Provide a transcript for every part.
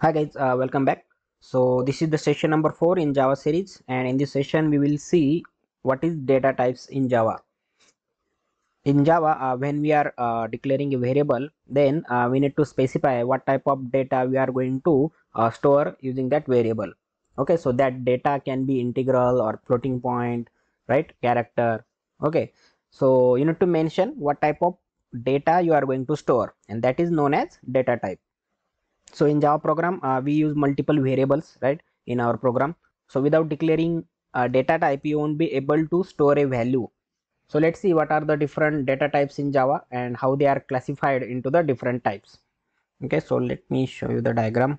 hi guys uh, welcome back so this is the session number four in java series and in this session we will see what is data types in java in java uh, when we are uh, declaring a variable then uh, we need to specify what type of data we are going to uh, store using that variable okay so that data can be integral or floating point right character okay so you need to mention what type of data you are going to store and that is known as data type so in java program uh, we use multiple variables right in our program so without declaring a uh, data type you won't be able to store a value so let's see what are the different data types in java and how they are classified into the different types okay so let me show you the diagram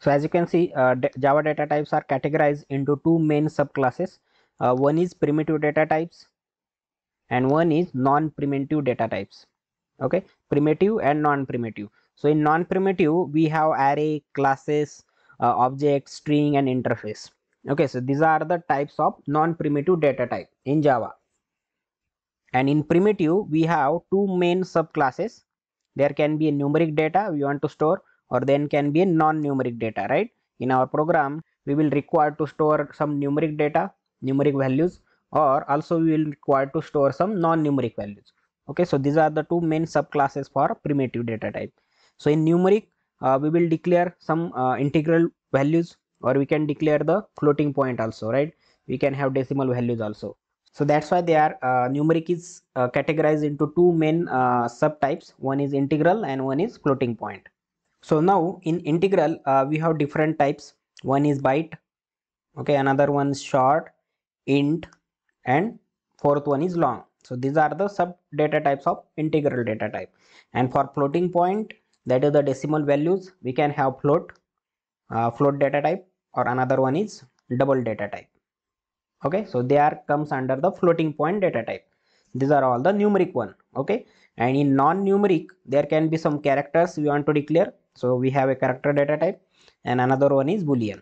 so as you can see uh, java data types are categorized into two main subclasses uh, one is primitive data types and one is non-primitive data types okay primitive and non-primitive so in non-primitive we have array classes uh, object string and interface okay so these are the types of non-primitive data type in java and in primitive we have two main subclasses there can be a numeric data we want to store or then can be a non-numeric data right in our program we will require to store some numeric data numeric values or also we will require to store some non-numeric values okay so these are the two main subclasses for primitive data type so in numeric uh, we will declare some uh, integral values or we can declare the floating point also right we can have decimal values also so that's why they are uh, numeric is uh, categorized into two main uh, subtypes one is integral and one is floating point so now in integral uh, we have different types one is byte okay another one is short int and fourth one is long so these are the sub data types of integral data type and for floating point that is the decimal values we can have float uh, float data type or another one is double data type okay so they are comes under the floating point data type these are all the numeric one okay and in non-numeric there can be some characters we want to declare so we have a character data type and another one is boolean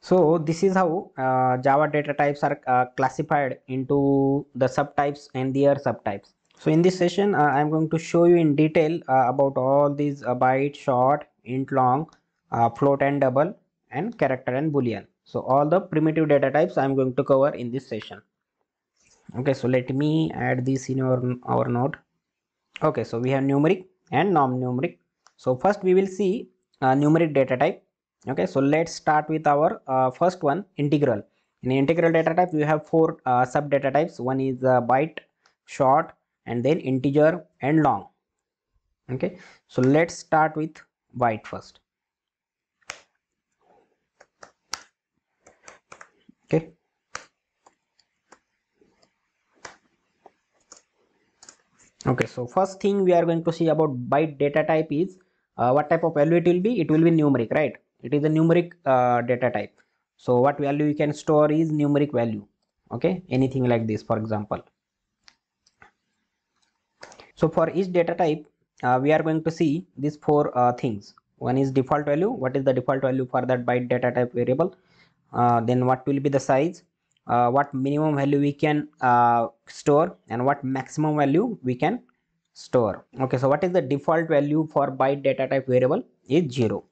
so this is how uh, Java data types are uh, classified into the subtypes and their subtypes. So in this session, uh, I'm going to show you in detail uh, about all these uh, byte, short, int, long, uh, float and double and character and boolean. So all the primitive data types I'm going to cover in this session. Okay, so let me add this in our, our note. Okay, so we have numeric and non-numeric. So first we will see numeric data type okay so let's start with our uh, first one integral in integral data type we have four uh, sub data types one is uh, byte short and then integer and long okay so let's start with byte first okay okay so first thing we are going to see about byte data type is uh, what type of value it will be it will be numeric right it is a numeric uh, data type so what value you can store is numeric value okay anything like this for example so for each data type uh, we are going to see these four uh, things one is default value what is the default value for that byte data type variable uh, then what will be the size uh, what minimum value we can uh, store and what maximum value we can store okay so what is the default value for byte data type variable is zero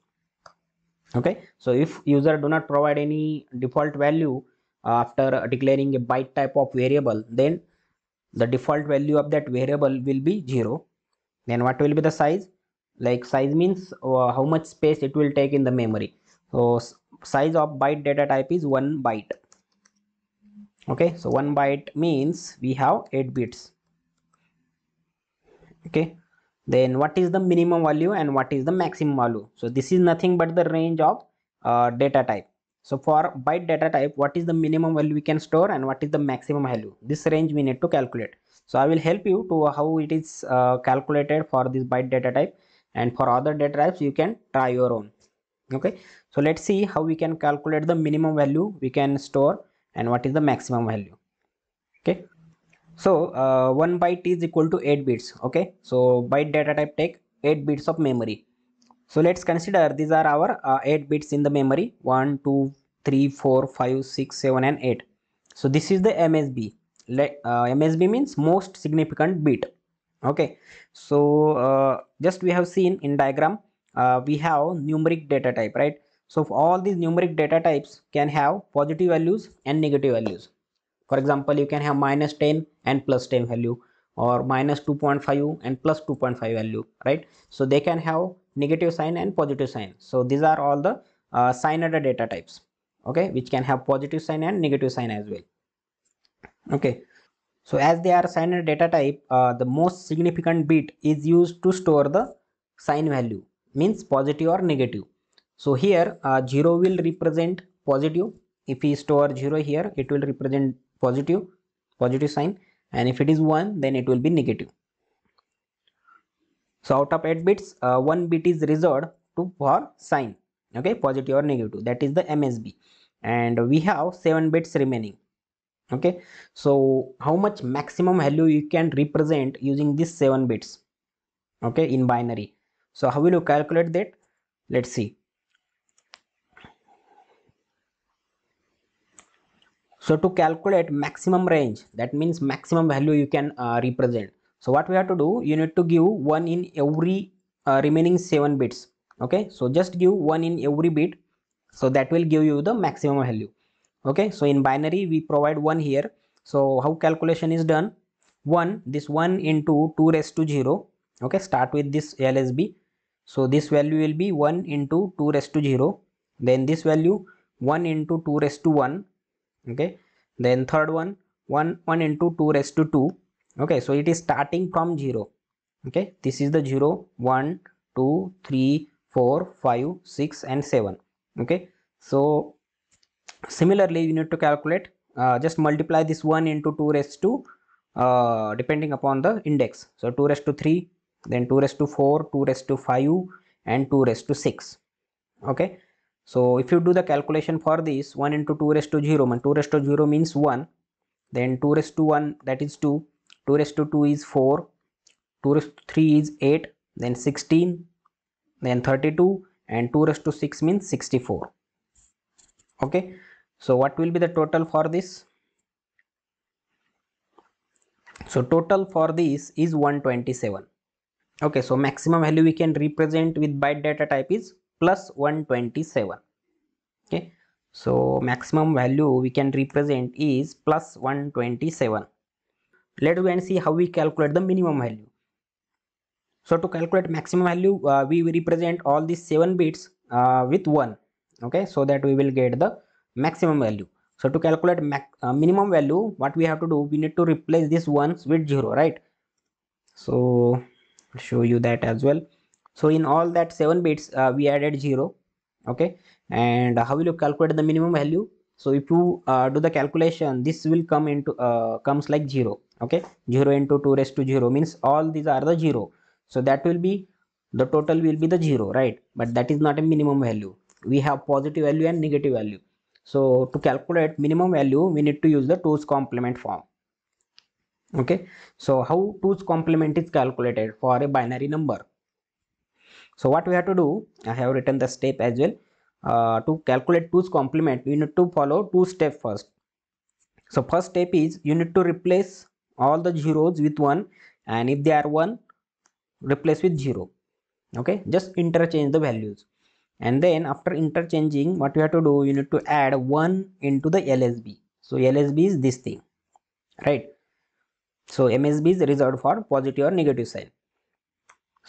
okay so if user do not provide any default value uh, after declaring a byte type of variable then the default value of that variable will be 0 then what will be the size like size means uh, how much space it will take in the memory so size of byte data type is 1 byte okay so 1 byte means we have 8 bits okay then what is the minimum value and what is the maximum value so this is nothing but the range of uh, data type so for byte data type what is the minimum value we can store and what is the maximum value this range we need to calculate so i will help you to uh, how it is uh, calculated for this byte data type and for other data types you can try your own okay so let's see how we can calculate the minimum value we can store and what is the maximum value okay so uh, 1 byte is equal to 8 bits okay so byte data type take 8 bits of memory so let's consider these are our uh, 8 bits in the memory 1 2 3 4 5 6 7 and 8 so this is the msb uh, msb means most significant bit okay so uh, just we have seen in diagram uh, we have numeric data type right so all these numeric data types can have positive values and negative values for example, you can have minus 10 and plus 10 value or minus 2.5 and plus 2.5 value, right? So they can have negative sign and positive sign. So these are all the uh, sign at data types, okay, which can have positive sign and negative sign as well. Okay. So as they are sign at data type, uh, the most significant bit is used to store the sign value means positive or negative. So here uh, 0 will represent positive. If we store 0 here, it will represent positive positive sign and if it is 1 then it will be negative so out of 8 bits uh, 1 bit is reserved to for sign okay positive or negative that is the msb and we have 7 bits remaining okay so how much maximum value you can represent using these 7 bits okay in binary so how will you calculate that let's see So to calculate maximum range, that means maximum value you can uh, represent. So what we have to do, you need to give 1 in every uh, remaining 7 bits. Okay, so just give 1 in every bit. So that will give you the maximum value. Okay, so in binary we provide 1 here. So how calculation is done? 1, this 1 into 2 raised to 0. Okay, start with this LSB. So this value will be 1 into 2 raised to 0. Then this value 1 into 2 raised to 1 okay then third one 1 1 into 2 raised to 2 okay so it is starting from 0 okay this is the 0 1 2 3 4 5 6 and 7 okay so similarly you need to calculate uh, just multiply this 1 into 2 raised to uh, depending upon the index so 2 raised to 3 then 2 raised to 4 2 raised to 5 and 2 raised to 6 okay so if you do the calculation for this 1 into 2 raised to 0 and 2 raised to 0 means 1 then 2 raised to 1 that is 2 2 raised to 2 is 4 2 raised to 3 is 8 then 16 then 32 and 2 raised to 6 means 64 okay so what will be the total for this so total for this is 127 okay so maximum value we can represent with byte data type is plus 127 okay so maximum value we can represent is plus 127 let's go and see how we calculate the minimum value so to calculate maximum value uh, we represent all these seven bits uh, with one okay so that we will get the maximum value so to calculate uh, minimum value what we have to do we need to replace these ones with zero right so show you that as well so in all that 7 bits uh, we added 0 okay and how will you calculate the minimum value so if you uh, do the calculation this will come into uh, comes like 0 okay 0 into 2 raised to 0 means all these are the 0 so that will be the total will be the 0 right but that is not a minimum value we have positive value and negative value so to calculate minimum value we need to use the two's complement form okay so how two's complement is calculated for a binary number so what we have to do i have written the step as well uh, to calculate 2's complement we need to follow two step first so first step is you need to replace all the zeros with one and if they are one replace with zero okay just interchange the values and then after interchanging what you have to do you need to add one into the lsb so lsb is this thing right so msb is reserved for positive or negative sign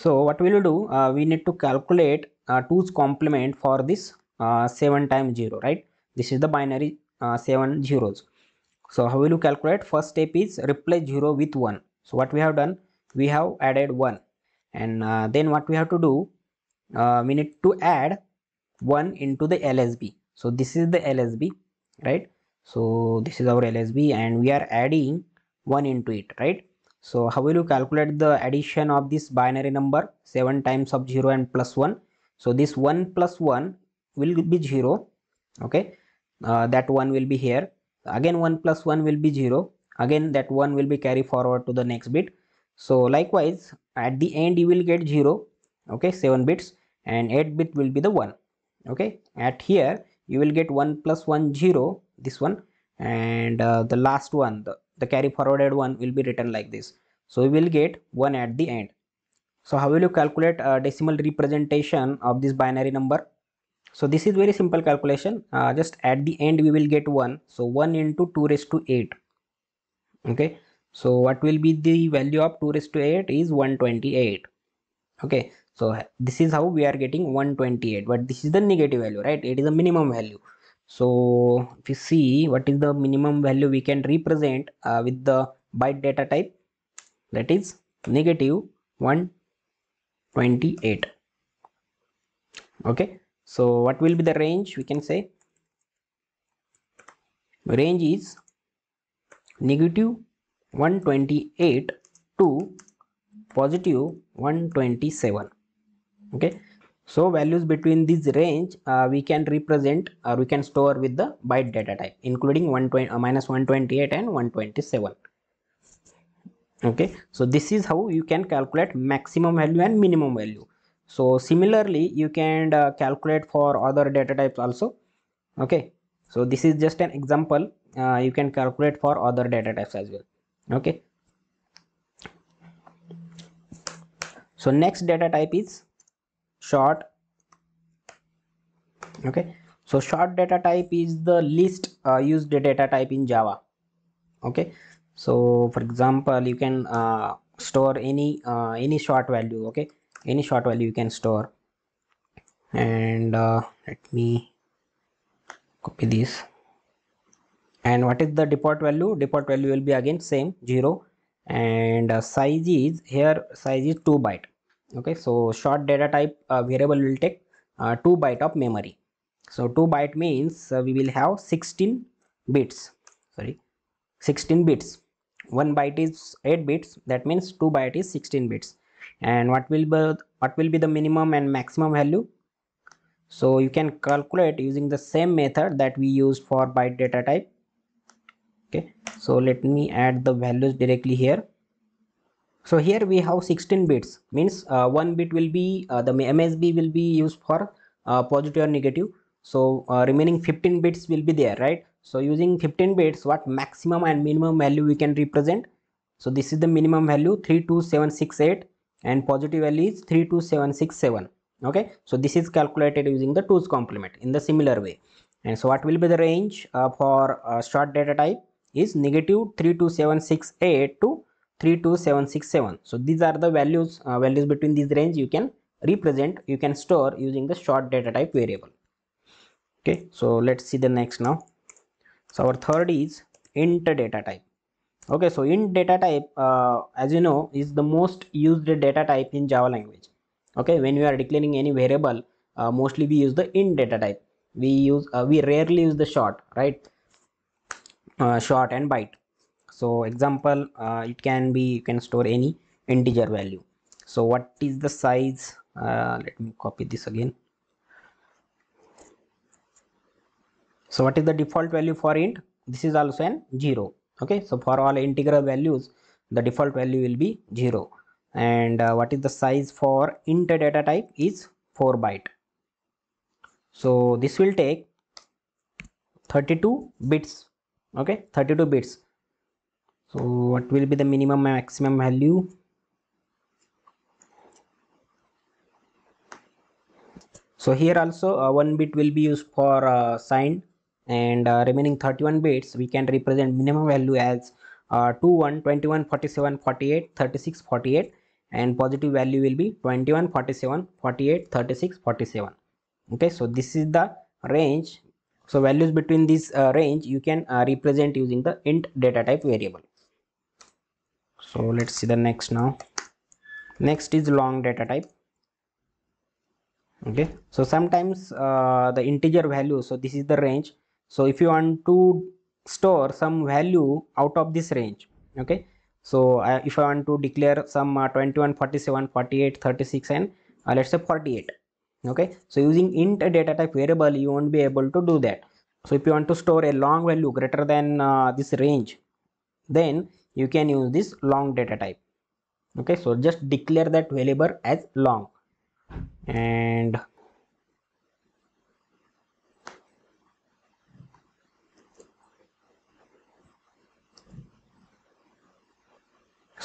so what we will do, uh, we need to calculate uh, 2's complement for this uh, 7 times 0, right? This is the binary uh, 7 zeros. So how will you calculate? First step is replace 0 with 1. So what we have done, we have added 1 and uh, then what we have to do, uh, we need to add 1 into the LSB. So this is the LSB, right? So this is our LSB and we are adding 1 into it, right? So how will you calculate the addition of this binary number 7 times of 0 and plus 1. So this 1 plus 1 will be 0. Okay. Uh, that 1 will be here. Again 1 plus 1 will be 0. Again that 1 will be carry forward to the next bit. So likewise at the end you will get 0. Okay. 7 bits and 8 bit will be the 1. Okay. At here you will get 1 plus 1 0 this one and uh, the last one the the carry forwarded one will be written like this. So we will get 1 at the end. So how will you calculate a decimal representation of this binary number? So this is very simple calculation. Uh, just at the end we will get 1. So 1 into 2 raised to 8. Okay. So what will be the value of 2 raised to 8 is 128. Okay. So this is how we are getting 128. But this is the negative value, right? It is a minimum value so if you see what is the minimum value we can represent uh, with the byte data type that is negative 128 okay so what will be the range we can say range is negative 128 to positive 127 okay so values between this range uh, we can represent or uh, we can store with the byte data type including 120, uh, minus 128 and 127. Okay, so this is how you can calculate maximum value and minimum value. So similarly you can uh, calculate for other data types also. Okay, so this is just an example uh, you can calculate for other data types as well. Okay. So next data type is short okay so short data type is the least uh, used data type in java okay so for example you can uh, store any uh, any short value okay any short value you can store and uh, let me copy this and what is the default value default value will be again same zero and uh, size is here size is 2 byte okay so short data type uh, variable will take uh, 2 byte of memory so 2 byte means uh, we will have 16 bits sorry 16 bits 1 byte is 8 bits that means 2 byte is 16 bits and what will be what will be the minimum and maximum value so you can calculate using the same method that we used for byte data type okay so let me add the values directly here so here we have 16 bits means uh, one bit will be uh, the msb will be used for uh, positive or negative so uh, remaining 15 bits will be there right so using 15 bits what maximum and minimum value we can represent so this is the minimum value 32768 and positive value is 32767 okay so this is calculated using the two's complement in the similar way and so what will be the range uh, for uh, short data type is negative 32768 to 32767 so these are the values uh, values between these range you can represent you can store using the short data type variable okay so let's see the next now so our third is int data type okay so int data type uh, as you know is the most used data type in java language okay when we are declaring any variable uh, mostly we use the int data type we use uh, we rarely use the short right uh, short and byte so example uh, it can be you can store any integer value so what is the size uh, let me copy this again so what is the default value for int this is also an zero okay so for all integral values the default value will be zero and uh, what is the size for int data type is 4 byte so this will take 32 bits okay 32 bits so what will be the minimum maximum value so here also uh, one bit will be used for uh, signed and uh, remaining 31 bits we can represent minimum value as uh, 21 21 47 48 36 48 and positive value will be 21 47 48 36 47 okay so this is the range so values between this uh, range you can uh, represent using the int data type variable so let's see the next now next is long data type okay so sometimes uh, the integer value so this is the range so if you want to store some value out of this range okay so uh, if i want to declare some uh, 21 47 48 36 and uh, let's say 48 okay so using int data type variable you won't be able to do that so if you want to store a long value greater than uh, this range then you can use this long data type okay so just declare that variable as long and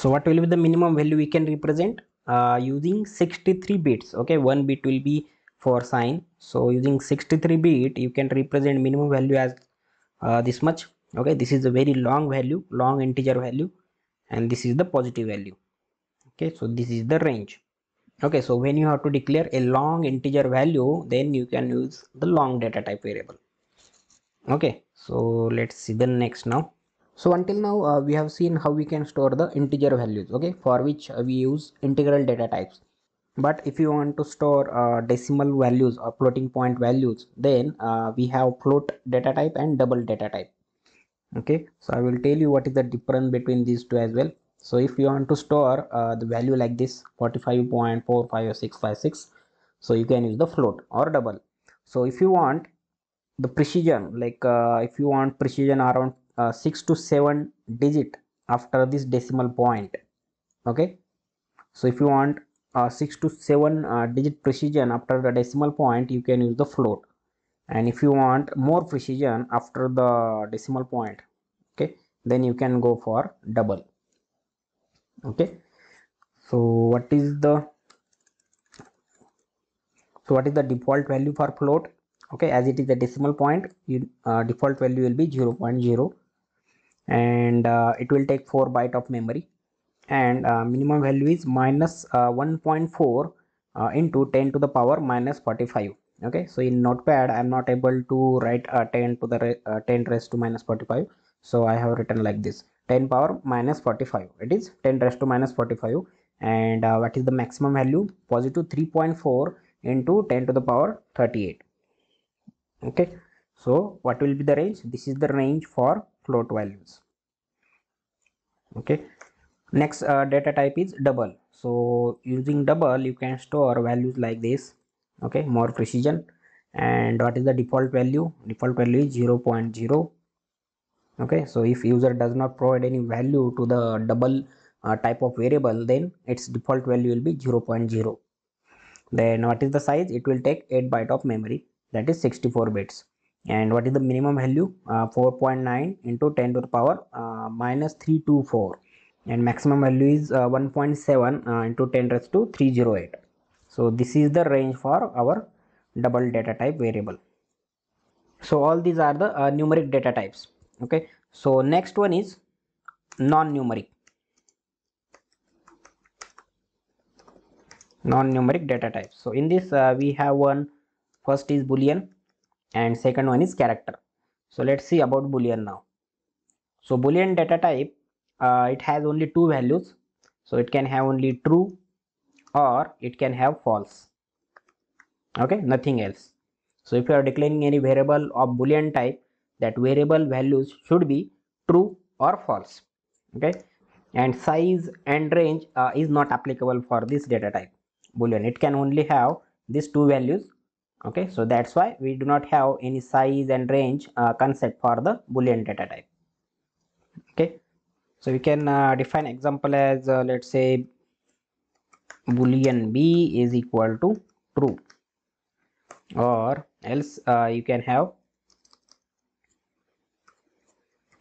so what will be the minimum value we can represent uh, using 63 bits okay one bit will be for sign so using 63 bit you can represent minimum value as uh, this much okay this is a very long value long integer value and this is the positive value okay so this is the range okay so when you have to declare a long integer value then you can use the long data type variable okay so let's see the next now so until now uh, we have seen how we can store the integer values okay for which we use integral data types but if you want to store uh, decimal values or floating point values then uh, we have float data type and double data type okay so i will tell you what is the difference between these two as well so if you want to store uh, the value like this forty-five point four five six five six, so you can use the float or double so if you want the precision like uh, if you want precision around uh, 6 to 7 digit after this decimal point okay so if you want uh, 6 to 7 uh, digit precision after the decimal point you can use the float and if you want more precision after the decimal point okay then you can go for double okay so what is the so what is the default value for float okay as it is a decimal point you, uh, default value will be 0, 0.0 and uh, it will take 4 byte of memory and uh, minimum value is minus, uh, 1.4 uh, into 10 to the power minus 45 okay so in notepad i'm not able to write a 10 to the uh, 10 raised to minus 45 so i have written like this 10 power minus 45 it is 10 raised to minus 45 and uh, what is the maximum value positive 3.4 into 10 to the power 38 okay so what will be the range this is the range for float values okay next uh, data type is double so using double you can store values like this okay more precision and what is the default value default value is 0, 0.0 okay so if user does not provide any value to the double uh, type of variable then its default value will be 0, 0.0 then what is the size it will take 8 byte of memory that is 64 bits and what is the minimum value uh, 4.9 into 10 to the power uh, minus 324 and maximum value is uh, 1.7 uh, into 10 raised to 308 so this is the range for our double data type variable so all these are the uh, numeric data types okay so next one is non-numeric non-numeric data types so in this uh, we have one first is boolean and second one is character so let's see about boolean now so boolean data type uh, it has only two values so it can have only true or it can have false okay nothing else so if you are declaring any variable of boolean type that variable values should be true or false okay and size and range uh, is not applicable for this data type boolean it can only have these two values okay so that's why we do not have any size and range uh, concept for the boolean data type okay so we can uh, define example as uh, let's say boolean b is equal to true or else uh, you can have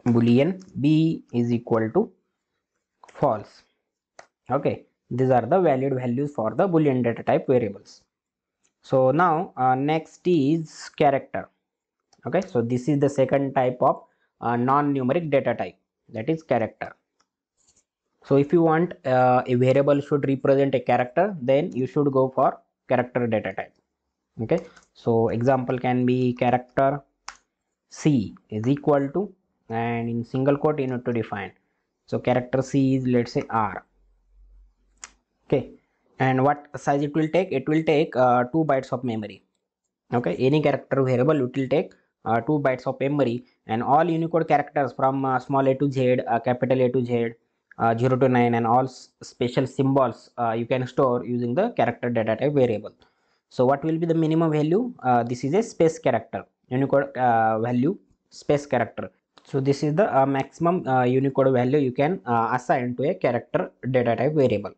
boolean b is equal to false okay these are the valid values for the boolean data type variables so now uh, next is character okay so this is the second type of uh, non-numeric data type that is character so if you want uh, a variable should represent a character then you should go for character data type okay so example can be character c is equal to and in single quote you need to define so character c is let's say r okay and what size it will take it will take uh, 2 bytes of memory okay any character variable it will take uh, 2 bytes of memory and all unicode characters from uh, small a to z uh, capital a to z uh, 0 to 9 and all special symbols uh, you can store using the character data type variable so what will be the minimum value uh, this is a space character unicode value space character so this is the uh, maximum uh, unicode value you can uh, assign to a character data type variable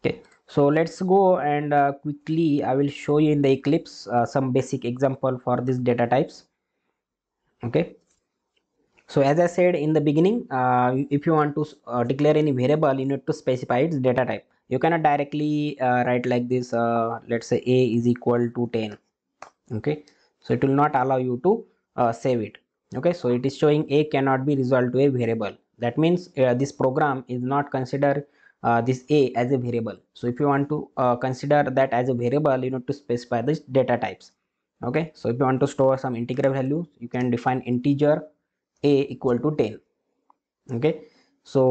okay so let's go and quickly i will show you in the eclipse some basic example for these data types okay so as i said in the beginning uh, if you want to uh, declare any variable you need to specify its data type you cannot directly uh, write like this uh, let's say a is equal to 10 okay so it will not allow you to uh, save it okay so it is showing a cannot be resolved to a variable that means uh, this program is not considered this a as a variable so if you want to consider that as a variable you need to specify the data types okay so if you want to store some integer value you can define integer a equal to 10 okay so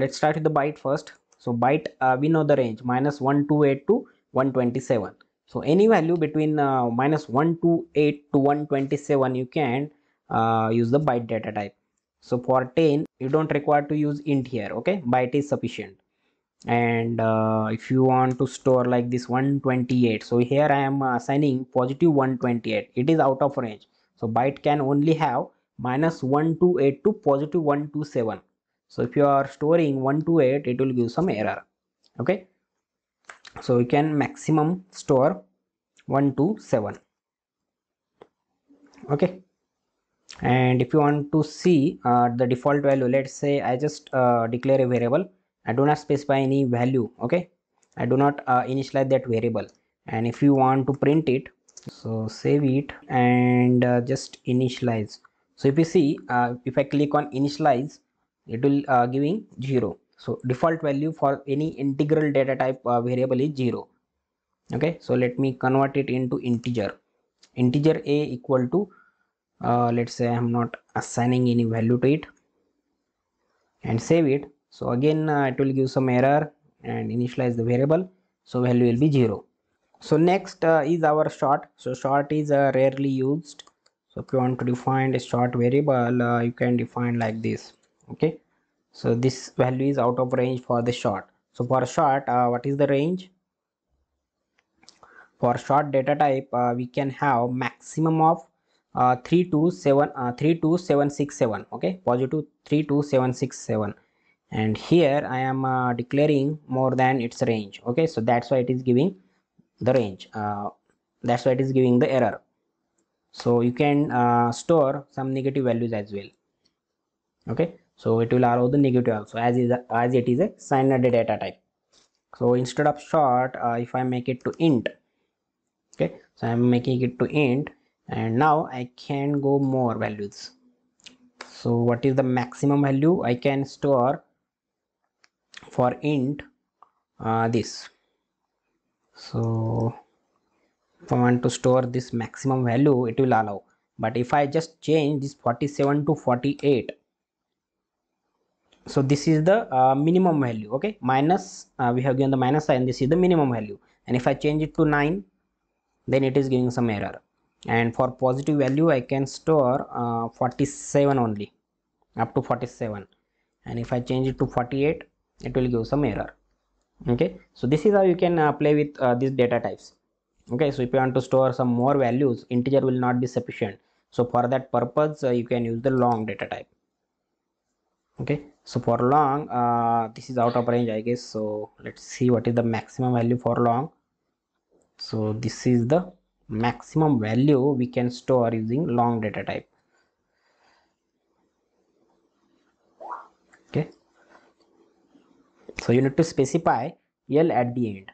let's start with the byte first so byte uh, we know the range minus 128 to 127 so any value between uh, minus 128 to 127 you can uh, use the byte data type so for 10 you don't require to use int here okay byte is sufficient and uh, if you want to store like this 128 so here i am uh, assigning positive 128 it is out of range so byte can only have minus 128 to positive 127 so if you are storing 128 it will give some error okay so we can maximum store 127 okay and if you want to see uh, the default value let's say i just uh, declare a variable i do not specify any value okay i do not uh, initialize that variable and if you want to print it so save it and uh, just initialize so if you see uh, if i click on initialize it will uh, giving 0 so default value for any integral data type uh, variable is 0 okay so let me convert it into integer integer a equal to uh, let's say i'm not assigning any value to it and save it so again uh, it will give some error and initialize the variable so value will be 0 so next uh, is our short so short is uh, rarely used so if you want to define a short variable uh, you can define like this okay so this value is out of range for the short so for short uh, what is the range for short data type uh, we can have maximum of uh, 327 uh, 32767 okay positive 32767 and here i am uh, declaring more than its range okay so that's why it is giving the range uh, that's why it is giving the error so you can uh, store some negative values as well okay so it will allow the negative also as is a, as it is a signed data type so instead of short uh, if i make it to int okay so i'm making it to int and now i can go more values so what is the maximum value i can store for int uh, this so if I want to store this maximum value it will allow but if I just change this 47 to 48 so this is the uh, minimum value okay minus uh, we have given the minus sign this is the minimum value and if I change it to 9 then it is giving some error and for positive value I can store uh, 47 only up to 47 and if I change it to 48 it will give some error okay so this is how you can uh, play with uh, these data types okay so if you want to store some more values integer will not be sufficient so for that purpose uh, you can use the long data type okay so for long uh, this is out of range i guess so let's see what is the maximum value for long so this is the maximum value we can store using long data type okay so you need to specify l at the end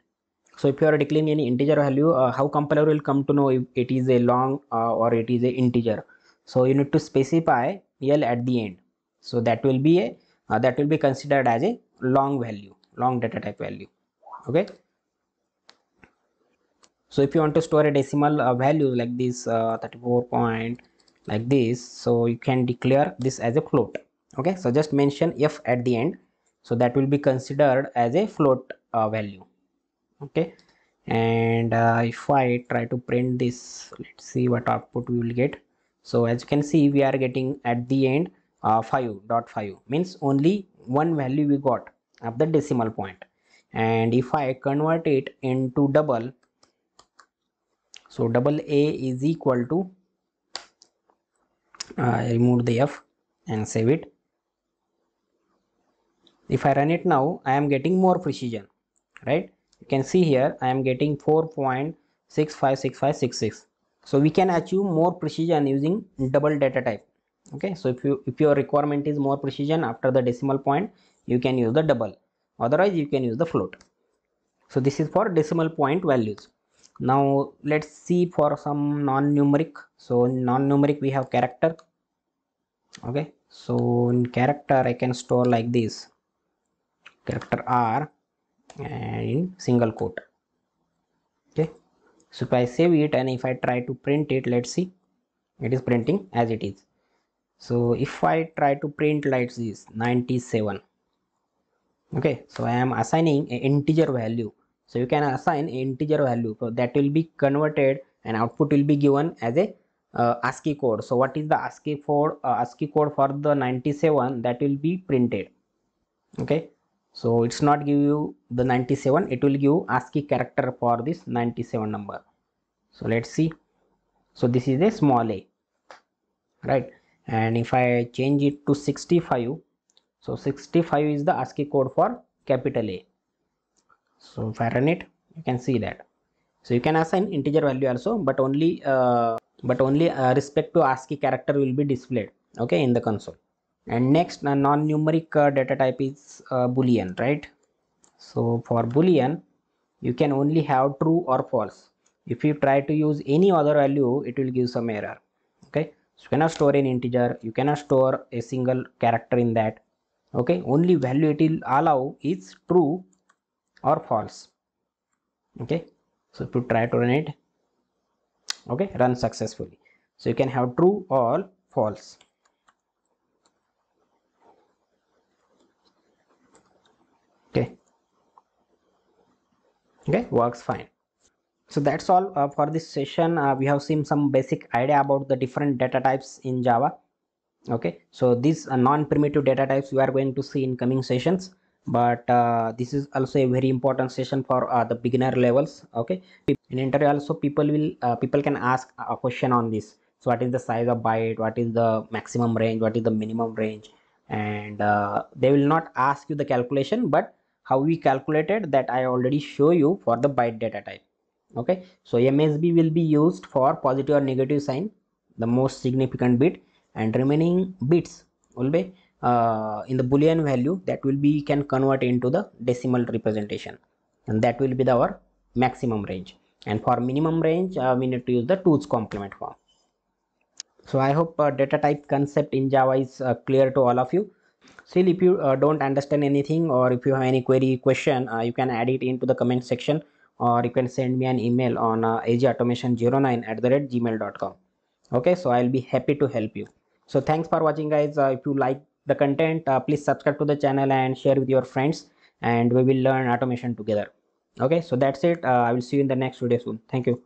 so if you are declaring any integer value, uh, how compiler will come to know if it is a long uh, or it is a integer. So you need to specify L at the end. So that will be a uh, that will be considered as a long value, long data type value. Okay. So if you want to store a decimal uh, value like this uh, 34 point like this, so you can declare this as a float. Okay. So just mention F at the end. So that will be considered as a float uh, value okay and uh, if i try to print this let's see what output we will get so as you can see we are getting at the end uh, 5.5 means only one value we got of the decimal point and if i convert it into double so double a is equal to i uh, remove the f and save it if i run it now i am getting more precision right can see here I am getting 4.656566 so we can achieve more precision using double data type okay so if you if your requirement is more precision after the decimal point you can use the double otherwise you can use the float so this is for decimal point values now let's see for some non-numeric so non-numeric we have character okay so in character i can store like this character r and in single quote okay so if i save it and if i try to print it let's see it is printing as it is so if i try to print like this 97 okay so i am assigning an integer value so you can assign integer value so that will be converted and output will be given as a uh, ASCII code. So what is the ASCII for uh, ASCII code for the 97 that will be printed. Okay, so it's not give you the 97 it will give ASCII character for this 97 number so let's see so this is a small a right and if I change it to 65 so 65 is the ASCII code for capital A so if I run it you can see that so you can assign integer value also but only uh, but only uh, respect to ASCII character will be displayed okay in the console and next a non-numeric uh, data type is uh, boolean right so for boolean you can only have true or false if you try to use any other value it will give some error okay so you cannot store an integer you cannot store a single character in that okay only value it will allow is true or false okay so if you try to run it okay run successfully so you can have true or false okay works fine so that's all uh, for this session uh, we have seen some basic idea about the different data types in java okay so these uh, non-primitive data types we are going to see in coming sessions but uh, this is also a very important session for uh, the beginner levels okay in interview also people will uh, people can ask a question on this so what is the size of byte what is the maximum range what is the minimum range and they will not ask you the calculation but how we calculated that i already show you for the byte data type okay so msb will be used for positive or negative sign the most significant bit and remaining bits will be uh, in the boolean value that will be can convert into the decimal representation and that will be the our maximum range and for minimum range uh, we need to use the two's complement form so i hope uh, data type concept in java is uh, clear to all of you still if you uh, don't understand anything or if you have any query question uh, you can add it into the comment section or you can send me an email on uh, agautomation09 at the rate gmail.com okay so i'll be happy to help you so thanks for watching guys uh, if you like the content uh, please subscribe to the channel and share with your friends and we will learn automation together okay so that's it uh, i will see you in the next video soon thank you